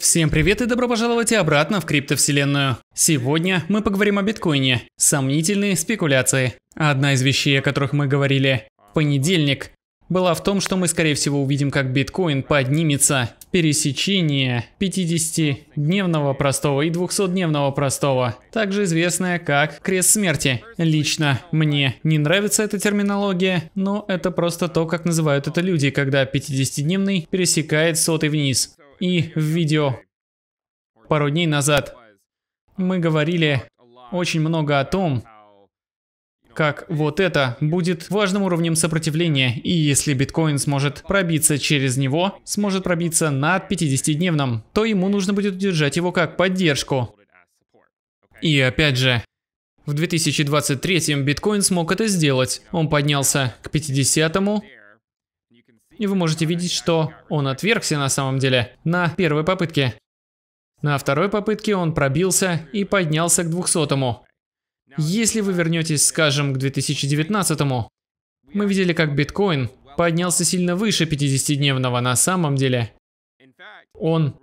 Всем привет и добро пожаловать обратно в криптовселенную. Сегодня мы поговорим о биткоине, сомнительные спекуляции. Одна из вещей, о которых мы говорили в понедельник, была в том, что мы скорее всего увидим, как биткоин поднимется в пересечении 50-дневного простого и 200-дневного простого, также известное как крест смерти. Лично мне не нравится эта терминология, но это просто то, как называют это люди, когда 50-дневный пересекает сотый вниз и в видео пару дней назад мы говорили очень много о том, как вот это будет важным уровнем сопротивления, и если биткоин сможет пробиться через него, сможет пробиться над 50-дневным, то ему нужно будет удержать его как поддержку. И опять же, в 2023 биткоин смог это сделать. Он поднялся к 50-му, и вы можете видеть, что он отвергся на самом деле на первой попытке. На второй попытке он пробился и поднялся к 200-му. Если вы вернетесь, скажем, к 2019-му, мы видели, как биткоин поднялся сильно выше 50-дневного на самом деле. Он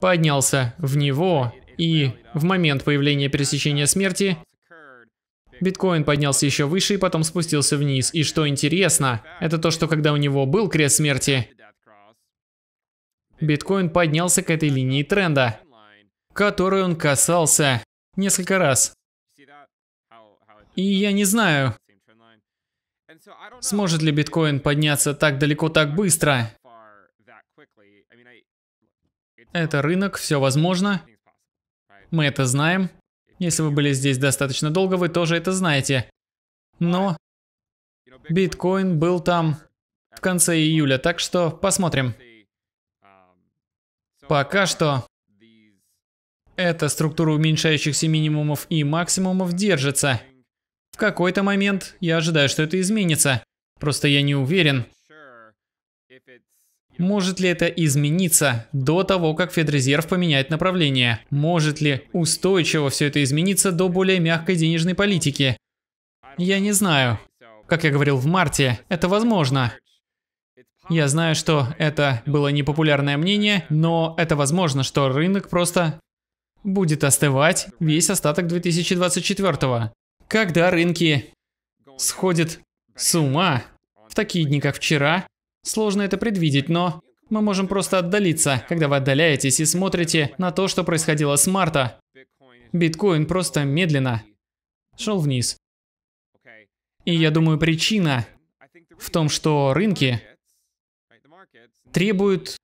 поднялся в него, и в момент появления пересечения смерти Биткоин поднялся еще выше и потом спустился вниз. И что интересно, это то, что когда у него был крест смерти, биткоин поднялся к этой линии тренда, которую он касался несколько раз. И я не знаю, сможет ли биткоин подняться так далеко так быстро. Это рынок, все возможно. Мы это знаем. Если вы были здесь достаточно долго, вы тоже это знаете. Но биткоин был там в конце июля, так что посмотрим. Пока что эта структура уменьшающихся минимумов и максимумов держится. В какой-то момент я ожидаю, что это изменится. Просто я не уверен, может ли это измениться до того, как Федрезерв поменяет направление? Может ли устойчиво все это измениться до более мягкой денежной политики? Я не знаю. Как я говорил в марте, это возможно. Я знаю, что это было непопулярное мнение, но это возможно, что рынок просто будет остывать весь остаток 2024 -го. Когда рынки сходят с ума в такие дни, как вчера, Сложно это предвидеть, но... Мы можем просто отдалиться, когда вы отдаляетесь и смотрите на то, что происходило с марта. Биткоин просто медленно шел вниз. И я думаю, причина в том, что рынки требуют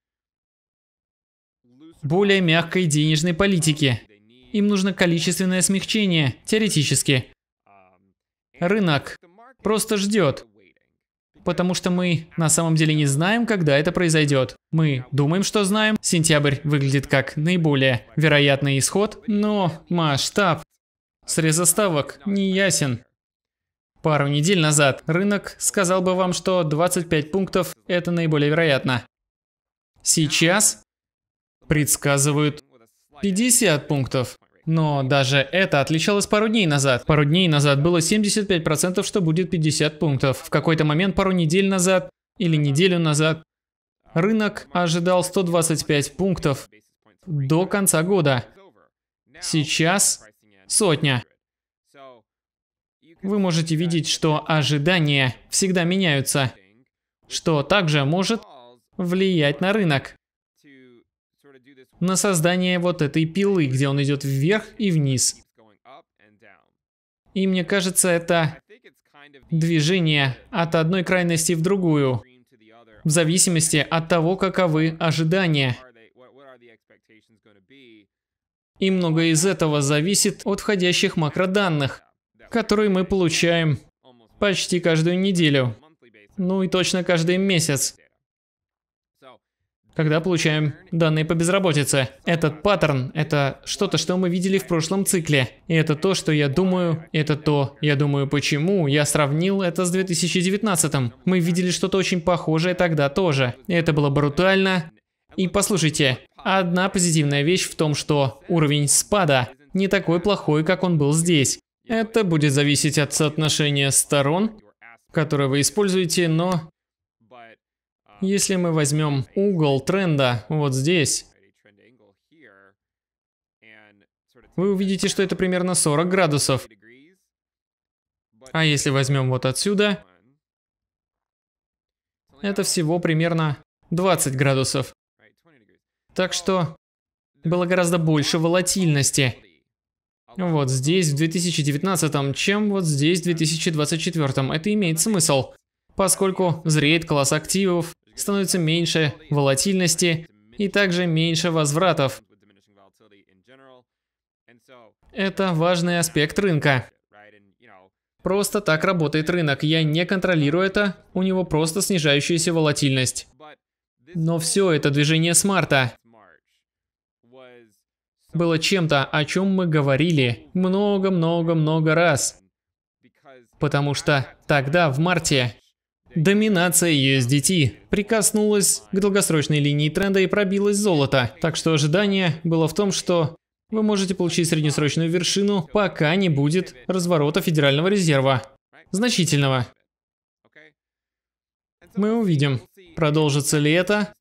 более мягкой денежной политики. Им нужно количественное смягчение, теоретически. Рынок просто ждет, потому что мы на самом деле не знаем, когда это произойдет. Мы думаем, что знаем. Сентябрь выглядит как наиболее вероятный исход, но масштаб среза ставок не ясен. Пару недель назад рынок сказал бы вам, что 25 пунктов – это наиболее вероятно. Сейчас предсказывают 50 пунктов. Но даже это отличалось пару дней назад. Пару дней назад было 75%, что будет 50 пунктов. В какой-то момент пару недель назад или неделю назад рынок ожидал 125 пунктов до конца года. Сейчас сотня. Вы можете видеть, что ожидания всегда меняются, что также может влиять на рынок на создание вот этой пилы, где он идет вверх и вниз. И мне кажется, это движение от одной крайности в другую, в зависимости от того, каковы ожидания. И многое из этого зависит от входящих макроданных, которые мы получаем почти каждую неделю, ну и точно каждый месяц когда получаем данные по безработице. Этот паттерн – это что-то, что мы видели в прошлом цикле. И это то, что я думаю, это то, я думаю, почему я сравнил это с 2019. м Мы видели что-то очень похожее тогда тоже. и Это было брутально. И послушайте, одна позитивная вещь в том, что уровень спада не такой плохой, как он был здесь. Это будет зависеть от соотношения сторон, которые вы используете, но если мы возьмем угол тренда вот здесь, вы увидите, что это примерно 40 градусов. А если возьмем вот отсюда, это всего примерно 20 градусов. Так что было гораздо больше волатильности. Вот здесь в 2019, чем вот здесь в 2024. Это имеет смысл, поскольку зреет класс активов, становится меньше волатильности и также меньше возвратов. Это важный аспект рынка. Просто так работает рынок. Я не контролирую это, у него просто снижающаяся волатильность. Но все это движение смарта было чем-то, о чем мы говорили много-много-много раз. Потому что тогда, в марте, Доминация USDT прикоснулась к долгосрочной линии тренда и пробилась золото, так что ожидание было в том, что вы можете получить среднесрочную вершину, пока не будет разворота Федерального резерва. Значительного. Мы увидим, продолжится ли это.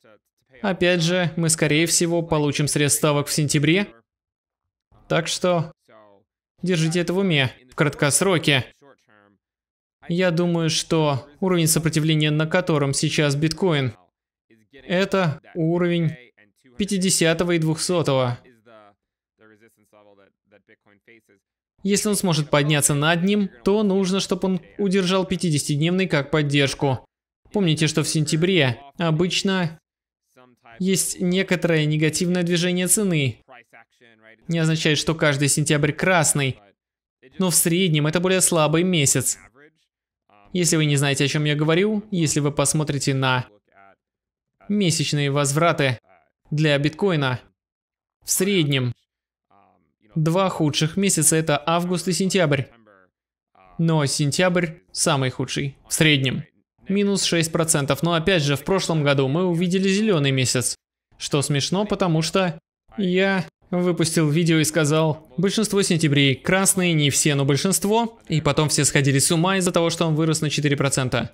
Опять же, мы скорее всего получим срез ставок в сентябре. Так что держите это в уме в краткосроке. Я думаю, что уровень сопротивления, на котором сейчас биткоин, это уровень 50 и 200. Если он сможет подняться над ним, то нужно, чтобы он удержал 50-дневный как поддержку. Помните, что в сентябре обычно есть некоторое негативное движение цены. Не означает, что каждый сентябрь красный, но в среднем это более слабый месяц. Если вы не знаете, о чем я говорю, если вы посмотрите на месячные возвраты для биткоина, в среднем два худших месяца это август и сентябрь. Но сентябрь самый худший, в среднем. Минус 6%, но опять же, в прошлом году мы увидели зеленый месяц. Что смешно, потому что я Выпустил видео и сказал, большинство сентябрей красные, не все, но большинство, и потом все сходили с ума из-за того, что он вырос на 4%.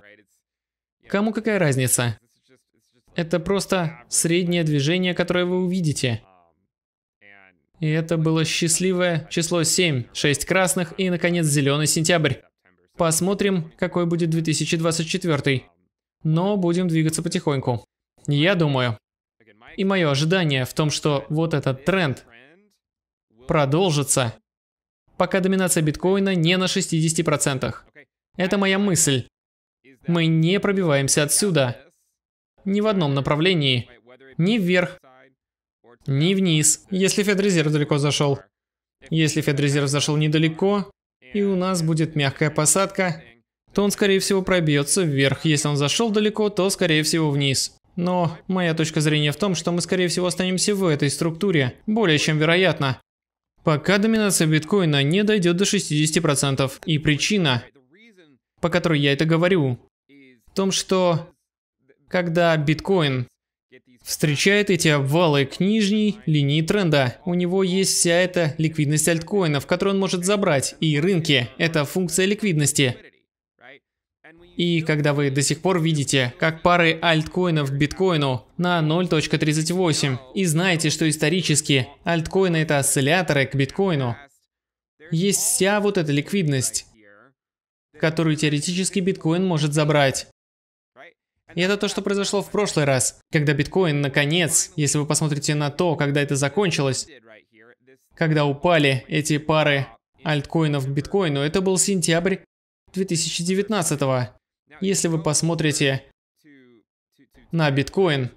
Кому какая разница? Это просто среднее движение, которое вы увидите. И это было счастливое число 7, 6 красных и, наконец, зеленый сентябрь. Посмотрим, какой будет 2024. Но будем двигаться потихоньку. Я думаю, и мое ожидание в том, что вот этот тренд продолжится, пока доминация биткоина не на 60%. Это моя мысль. Мы не пробиваемся отсюда. Ни в одном направлении. Ни вверх, ни вниз. Если Федрезерв далеко зашел. Если Федрезерв зашел недалеко, и у нас будет мягкая посадка, то он, скорее всего, пробьется вверх. Если он зашел далеко, то, скорее всего, вниз. Но моя точка зрения в том, что мы скорее всего останемся в этой структуре, более чем вероятно. Пока доминация биткоина не дойдет до 60%. И причина, по которой я это говорю, в том, что когда биткоин встречает эти обвалы к нижней линии тренда. У него есть вся эта ликвидность альткоинов, которую он может забрать, и рынки – это функция ликвидности. И когда вы до сих пор видите, как пары альткоинов к биткоину на 0.38, и знаете, что исторически альткоины это осцилляторы к биткоину, есть вся вот эта ликвидность, которую теоретически биткоин может забрать. И это то, что произошло в прошлый раз, когда биткоин, наконец, если вы посмотрите на то, когда это закончилось, когда упали эти пары альткоинов к биткоину, это был сентябрь 2019 -го. Если вы посмотрите на биткоин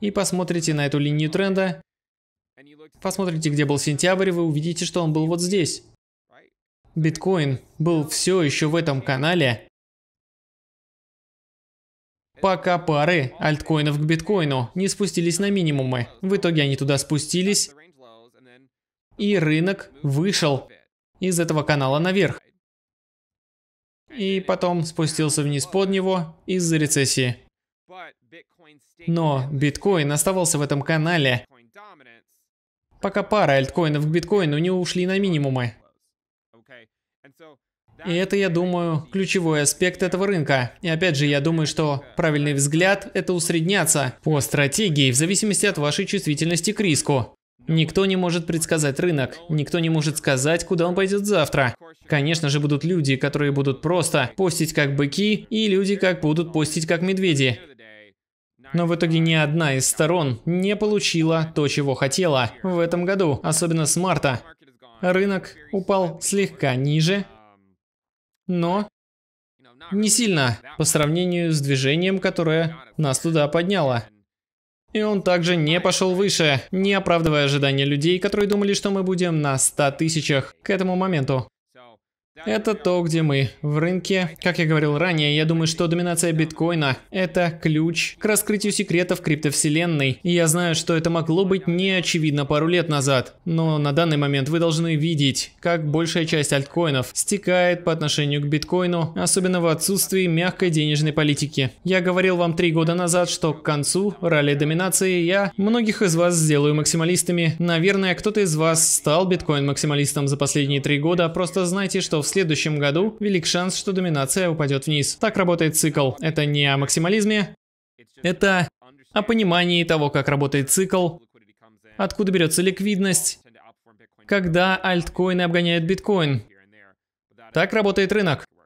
и посмотрите на эту линию тренда, посмотрите, где был сентябрь, вы увидите, что он был вот здесь. Биткоин был все еще в этом канале, пока пары альткоинов к биткоину не спустились на минимумы. В итоге они туда спустились, и рынок вышел из этого канала наверх и потом спустился вниз под него из-за рецессии. Но биткоин оставался в этом канале, пока пара альткоинов к биткоину не ушли на минимумы. И это, я думаю, ключевой аспект этого рынка. И опять же, я думаю, что правильный взгляд – это усредняться по стратегии в зависимости от вашей чувствительности к риску. Никто не может предсказать рынок, никто не может сказать, куда он пойдет завтра. Конечно же, будут люди, которые будут просто постить как быки, и люди, как будут постить как медведи. Но в итоге ни одна из сторон не получила то, чего хотела в этом году, особенно с марта. Рынок упал слегка ниже, но не сильно по сравнению с движением, которое нас туда подняло. И он также не пошел выше, не оправдывая ожидания людей, которые думали, что мы будем на 100 тысячах к этому моменту. Это то, где мы. В рынке, как я говорил ранее, я думаю, что доминация биткоина – это ключ к раскрытию секретов криптовселенной. И я знаю, что это могло быть неочевидно пару лет назад, но на данный момент вы должны видеть, как большая часть альткоинов стекает по отношению к биткоину, особенно в отсутствии мягкой денежной политики. Я говорил вам три года назад, что к концу ралли доминации я многих из вас сделаю максималистами. Наверное, кто-то из вас стал биткоин-максималистом за последние три года, просто знайте, что в следующем году велик шанс, что доминация упадет вниз. Так работает цикл. Это не о максимализме, это о понимании того, как работает цикл, откуда берется ликвидность, когда альткоины обгоняют биткоин. Так работает рынок.